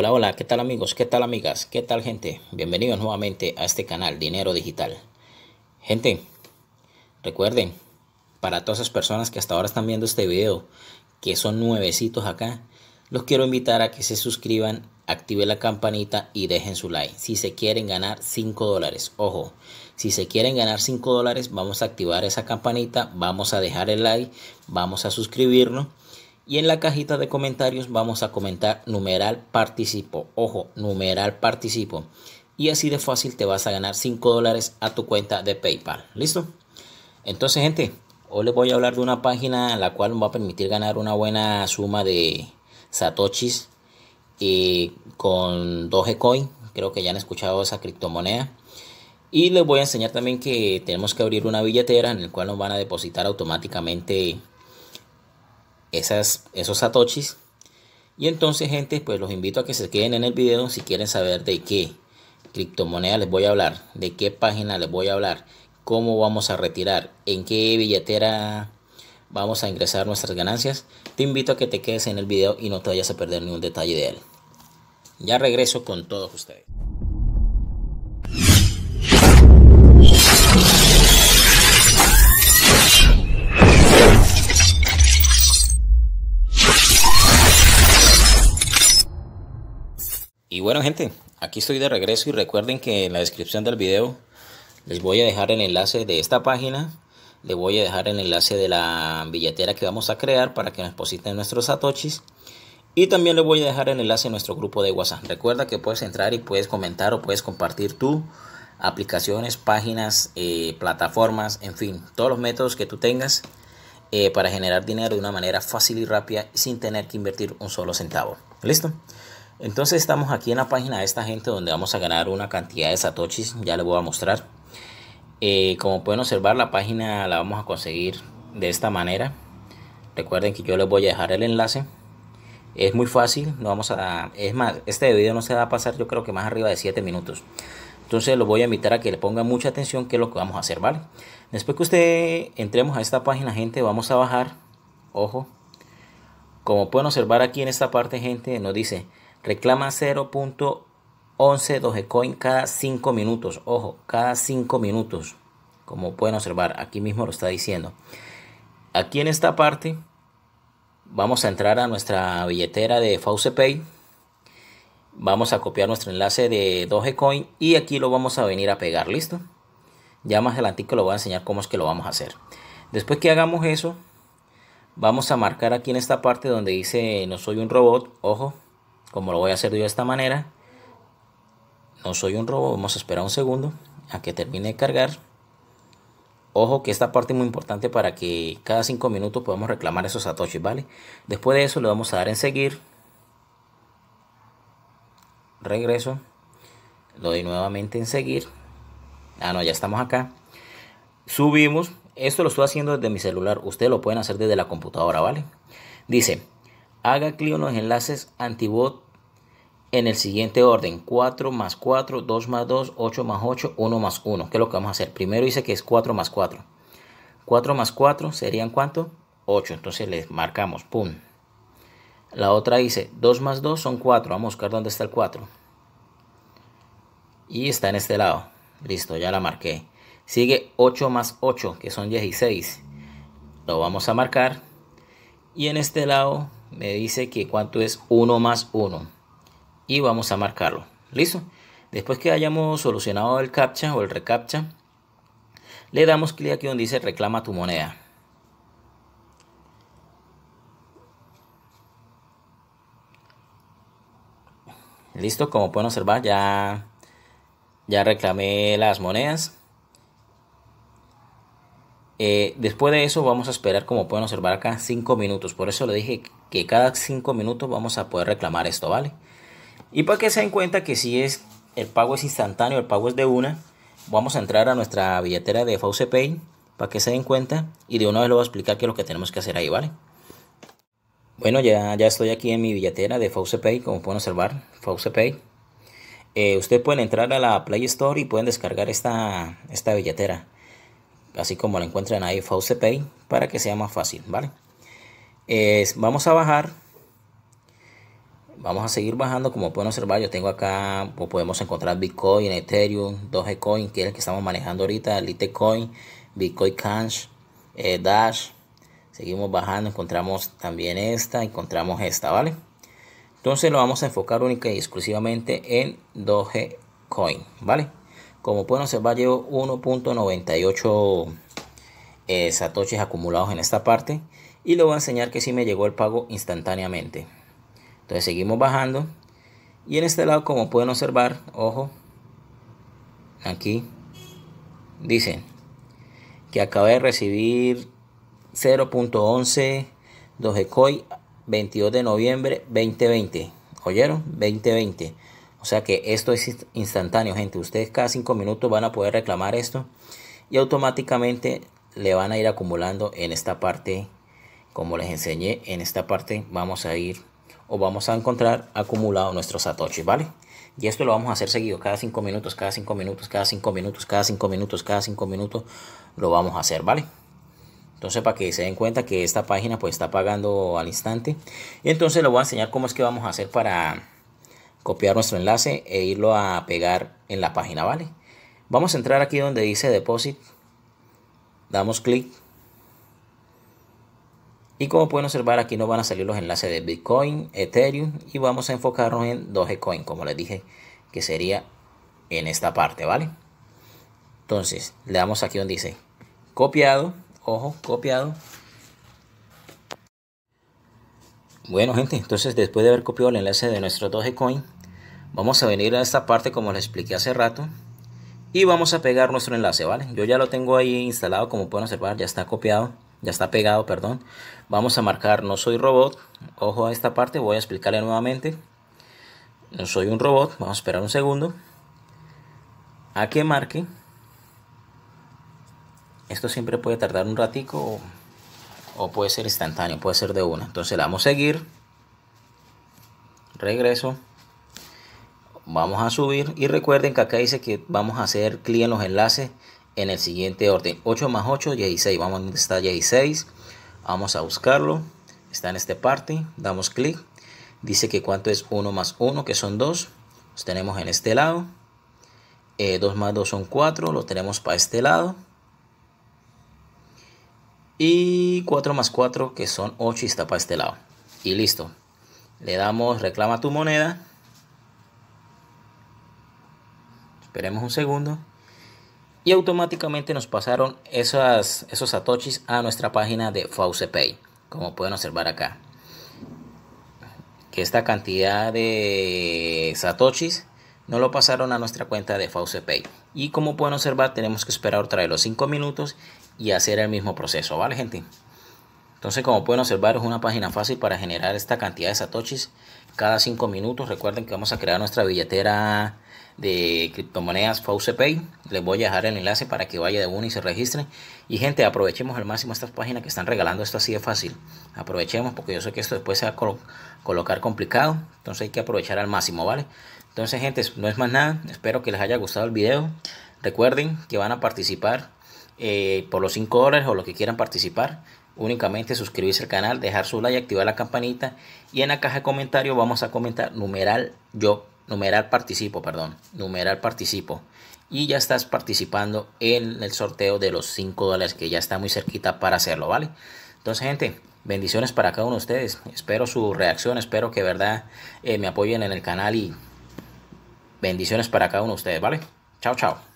Hola, hola, ¿qué tal amigos? ¿Qué tal amigas? ¿Qué tal gente? Bienvenidos nuevamente a este canal Dinero Digital. Gente, recuerden, para todas esas personas que hasta ahora están viendo este video, que son nuevecitos acá, los quiero invitar a que se suscriban, activen la campanita y dejen su like. Si se quieren ganar 5 dólares, ojo, si se quieren ganar 5 dólares, vamos a activar esa campanita, vamos a dejar el like, vamos a suscribirnos y en la cajita de comentarios vamos a comentar numeral participo. Ojo, numeral participo. Y así de fácil te vas a ganar 5 dólares a tu cuenta de PayPal. ¿Listo? Entonces, gente, hoy les voy a hablar de una página en la cual nos va a permitir ganar una buena suma de satoshis y eh, con Dogecoin. Creo que ya han escuchado esa criptomoneda. Y les voy a enseñar también que tenemos que abrir una billetera en la cual nos van a depositar automáticamente esas, esos satoshis. Y entonces, gente, pues los invito a que se queden en el video si quieren saber de qué criptomoneda les voy a hablar, de qué página les voy a hablar, cómo vamos a retirar, en qué billetera vamos a ingresar nuestras ganancias. Te invito a que te quedes en el video y no te vayas a perder ningún detalle de él. Ya regreso con todos ustedes. bueno gente, aquí estoy de regreso y recuerden que en la descripción del video les voy a dejar el enlace de esta página. Les voy a dejar el enlace de la billetera que vamos a crear para que nos positen nuestros satoshis. Y también les voy a dejar el enlace de nuestro grupo de WhatsApp. Recuerda que puedes entrar y puedes comentar o puedes compartir tu aplicaciones, páginas, eh, plataformas, en fin, todos los métodos que tú tengas eh, para generar dinero de una manera fácil y rápida sin tener que invertir un solo centavo. ¿Listo? Entonces estamos aquí en la página de esta gente donde vamos a ganar una cantidad de satoshis. Ya les voy a mostrar. Eh, como pueden observar la página la vamos a conseguir de esta manera. Recuerden que yo les voy a dejar el enlace. Es muy fácil. No vamos a, es más, este video no se va a pasar yo creo que más arriba de 7 minutos. Entonces los voy a invitar a que le pongan mucha atención que es lo que vamos a hacer, ¿vale? Después que usted entremos a esta página, gente, vamos a bajar. Ojo. Como pueden observar aquí en esta parte, gente, nos dice reclama 0.11 Dogecoin cada 5 minutos. Ojo, cada 5 minutos. Como pueden observar, aquí mismo lo está diciendo. Aquí en esta parte vamos a entrar a nuestra billetera de FaucePay. Vamos a copiar nuestro enlace de Dogecoin y aquí lo vamos a venir a pegar. ¿Listo? Ya más adelantico lo voy a enseñar cómo es que lo vamos a hacer. Después que hagamos eso, vamos a marcar aquí en esta parte donde dice no soy un robot. Ojo, como lo voy a hacer yo de esta manera, no soy un robo, vamos a esperar un segundo a que termine de cargar. Ojo que esta parte es muy importante para que cada 5 minutos podamos reclamar esos satoshis, ¿vale? Después de eso le vamos a dar en seguir. Regreso. Lo doy nuevamente en seguir. Ah, no, ya estamos acá. Subimos. Esto lo estoy haciendo desde mi celular. Ustedes lo pueden hacer desde la computadora, ¿vale? Dice, Haga clic en los enlaces antibot en el siguiente orden. 4 más 4, 2 más 2, 8 más 8, 1 más 1. ¿Qué es lo que vamos a hacer? Primero dice que es 4 más 4. 4 más 4 serían cuánto? 8. Entonces le marcamos. Pum. La otra dice 2 más 2 son 4. Vamos a buscar dónde está el 4. Y está en este lado. Listo, ya la marqué. Sigue 8 más 8, que son 16. Lo vamos a marcar. Y en este lado me dice que cuánto es 1 más 1. Y vamos a marcarlo. ¿Listo? Después que hayamos solucionado el captcha o el recaptcha, le damos clic aquí donde dice reclama tu moneda. Listo, como pueden observar ya, ya reclamé las monedas. Eh, después de eso vamos a esperar, como pueden observar acá, 5 minutos. Por eso le dije que cada 5 minutos vamos a poder reclamar esto, ¿vale? Y para que se den cuenta que si es el pago es instantáneo, el pago es de una, vamos a entrar a nuestra billetera de Fauce Pay para que se den cuenta y de una vez lo voy a explicar qué es lo que tenemos que hacer ahí, ¿vale? Bueno, ya, ya estoy aquí en mi billetera de Fauce Pay, como pueden observar, Fauce Pay. Eh, ustedes pueden entrar a la Play Store y pueden descargar esta, esta billetera, así como la encuentran ahí, Fauce Pay, para que sea más fácil, ¿vale? vamos a bajar. Vamos a seguir bajando. Como pueden observar, yo tengo acá, podemos encontrar Bitcoin, Ethereum, Dogecoin, que es el que estamos manejando ahorita, Litecoin, Bitcoin Cash, eh, Dash. Seguimos bajando, encontramos también esta, encontramos esta, ¿vale? Entonces lo vamos a enfocar única y exclusivamente en Dogecoin, ¿vale? Como pueden observar, llevo 1.98 eh, Satoches acumulados en esta parte y le voy a enseñar que si sí me llegó el pago instantáneamente entonces seguimos bajando y en este lado como pueden observar ojo aquí dice que acabé de recibir 0.11 Dogecoin 22 de noviembre 2020 oyeron 2020 o sea que esto es instantáneo gente ustedes cada 5 minutos van a poder reclamar esto y automáticamente le van a ir acumulando en esta parte como les enseñé en esta parte vamos a ir o vamos a encontrar acumulado nuestros satoshi, vale y esto lo vamos a hacer seguido cada 5 minutos cada 5 minutos cada 5 minutos cada 5 minutos cada 5 minutos lo vamos a hacer vale entonces para que se den cuenta que esta página pues está pagando al instante y entonces les voy a enseñar cómo es que vamos a hacer para copiar nuestro enlace e irlo a pegar en la página vale vamos a entrar aquí donde dice deposit Damos clic. Y como pueden observar aquí nos van a salir los enlaces de Bitcoin, Ethereum y vamos a enfocarnos en Dogecoin, como les dije que sería en esta parte, ¿vale? Entonces, le damos aquí donde dice copiado, ojo, copiado. Bueno, gente, entonces después de haber copiado el enlace de nuestro Dogecoin, vamos a venir a esta parte como les expliqué hace rato y vamos a pegar nuestro enlace, ¿vale? Yo ya lo tengo ahí instalado, como pueden observar, ya está copiado, ya está pegado, perdón. Vamos a marcar no soy robot, ojo a esta parte, voy a explicarle nuevamente. No soy un robot, vamos a esperar un segundo. A que marque. Esto siempre puede tardar un ratico o, puede ser instantáneo, puede ser de una. Entonces le damos a seguir. Regreso vamos a subir y recuerden que acá dice que vamos a hacer clic en los enlaces en el siguiente orden 8 más 8 16 vamos donde está 16 vamos a buscarlo está en este parte damos clic dice que cuánto es 1 más 1 que son 2 los tenemos en este lado 2 eh, más 2 son 4 los tenemos para este lado y 4 más 4 que son 8 y está para este lado y listo le damos reclama tu moneda Esperemos un segundo. Y automáticamente nos pasaron esas, esos satoshis a nuestra página de FaucePay. Como pueden observar acá. Que esta cantidad de satoshis no lo pasaron a nuestra cuenta de FaucePay. Y como pueden observar tenemos que esperar otra de los 5 minutos y hacer el mismo proceso. ¿Vale gente? Entonces, como pueden observar, es una página fácil para generar esta cantidad de satoshis cada 5 minutos. Recuerden que vamos a crear nuestra billetera de criptomonedas Pay. Les voy a dejar el enlace para que vaya de uno y se registren. Y gente, aprovechemos al máximo estas páginas que están regalando esto así de fácil. Aprovechemos porque yo sé que esto después se va a colocar complicado. Entonces hay que aprovechar al máximo, ¿vale? Entonces, gente, no es más nada. Espero que les haya gustado el video. Recuerden que van a participar eh, por los 5 dólares o lo que quieran participar únicamente suscribirse al canal, dejar su like, activar la campanita y en la caja de comentarios vamos a comentar numeral yo, numeral participo, perdón, numeral participo. Y ya estás participando en el sorteo de los 5 dólares que ya está muy cerquita para hacerlo, ¿vale? Entonces, gente, bendiciones para cada uno de ustedes. Espero su reacción, espero que verdad eh, me apoyen en el canal y bendiciones para cada uno de ustedes, ¿vale? Chao, chao.